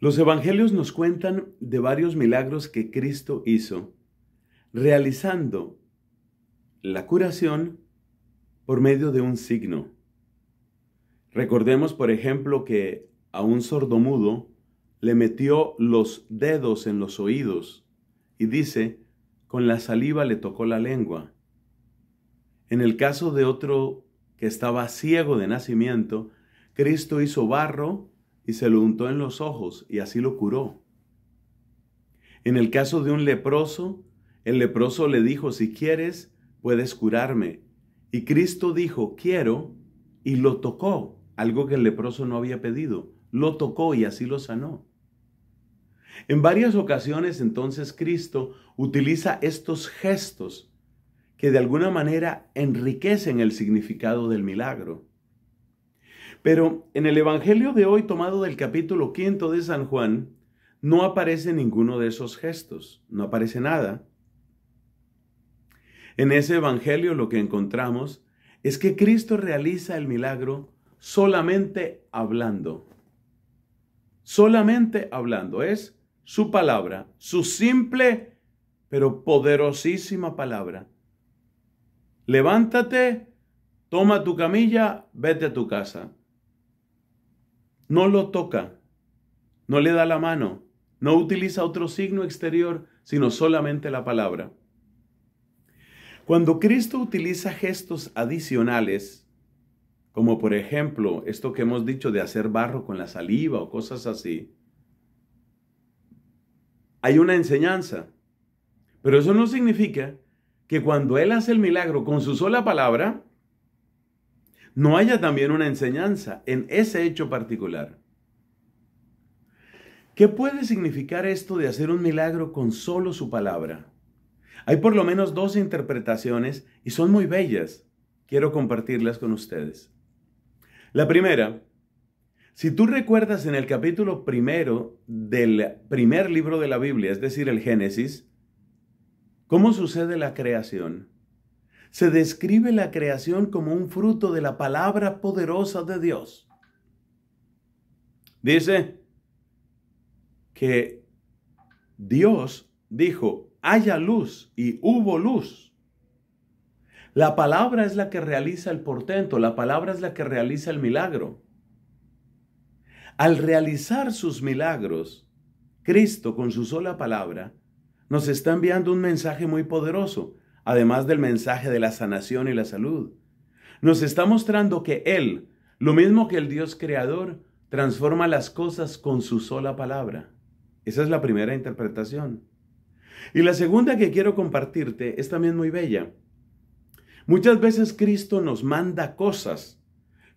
Los evangelios nos cuentan de varios milagros que Cristo hizo, realizando la curación por medio de un signo. Recordemos, por ejemplo, que a un sordomudo le metió los dedos en los oídos y dice, con la saliva le tocó la lengua. En el caso de otro que estaba ciego de nacimiento, Cristo hizo barro y se lo untó en los ojos y así lo curó. En el caso de un leproso, el leproso le dijo, si quieres, puedes curarme. Y Cristo dijo, quiero, y lo tocó, algo que el leproso no había pedido. Lo tocó y así lo sanó. En varias ocasiones entonces Cristo utiliza estos gestos que de alguna manera enriquecen el significado del milagro. Pero en el Evangelio de hoy, tomado del capítulo quinto de San Juan, no aparece ninguno de esos gestos, no aparece nada. En ese Evangelio lo que encontramos es que Cristo realiza el milagro solamente hablando. Solamente hablando. Es su palabra, su simple pero poderosísima palabra. Levántate, toma tu camilla, vete a tu casa no lo toca, no le da la mano, no utiliza otro signo exterior, sino solamente la palabra. Cuando Cristo utiliza gestos adicionales, como por ejemplo esto que hemos dicho de hacer barro con la saliva o cosas así, hay una enseñanza. Pero eso no significa que cuando Él hace el milagro con su sola palabra, no haya también una enseñanza en ese hecho particular. ¿Qué puede significar esto de hacer un milagro con solo su palabra? Hay por lo menos dos interpretaciones y son muy bellas. Quiero compartirlas con ustedes. La primera, si tú recuerdas en el capítulo primero del primer libro de la Biblia, es decir, el Génesis, ¿cómo sucede la creación? se describe la creación como un fruto de la palabra poderosa de Dios. Dice que Dios dijo, haya luz y hubo luz. La palabra es la que realiza el portento, la palabra es la que realiza el milagro. Al realizar sus milagros, Cristo con su sola palabra nos está enviando un mensaje muy poderoso además del mensaje de la sanación y la salud. Nos está mostrando que Él, lo mismo que el Dios creador, transforma las cosas con su sola palabra. Esa es la primera interpretación. Y la segunda que quiero compartirte es también muy bella. Muchas veces Cristo nos manda cosas,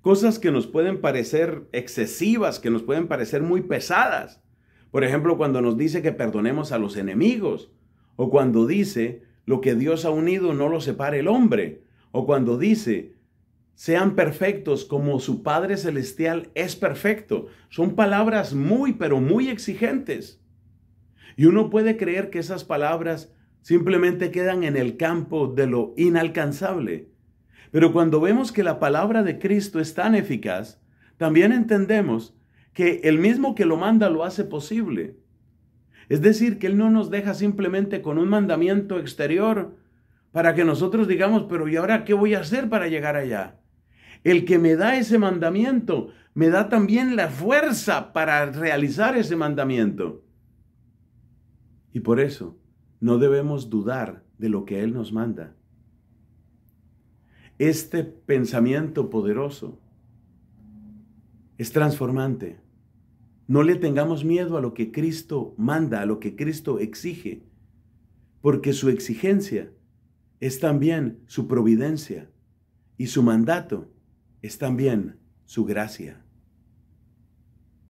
cosas que nos pueden parecer excesivas, que nos pueden parecer muy pesadas. Por ejemplo, cuando nos dice que perdonemos a los enemigos o cuando dice lo que Dios ha unido no lo separe el hombre. O cuando dice, sean perfectos como su Padre Celestial es perfecto. Son palabras muy, pero muy exigentes. Y uno puede creer que esas palabras simplemente quedan en el campo de lo inalcanzable. Pero cuando vemos que la palabra de Cristo es tan eficaz, también entendemos que el mismo que lo manda lo hace posible. Es decir, que Él no nos deja simplemente con un mandamiento exterior para que nosotros digamos, pero ¿y ahora qué voy a hacer para llegar allá? El que me da ese mandamiento me da también la fuerza para realizar ese mandamiento. Y por eso no debemos dudar de lo que Él nos manda. Este pensamiento poderoso es transformante. No le tengamos miedo a lo que Cristo manda, a lo que Cristo exige, porque su exigencia es también su providencia y su mandato es también su gracia.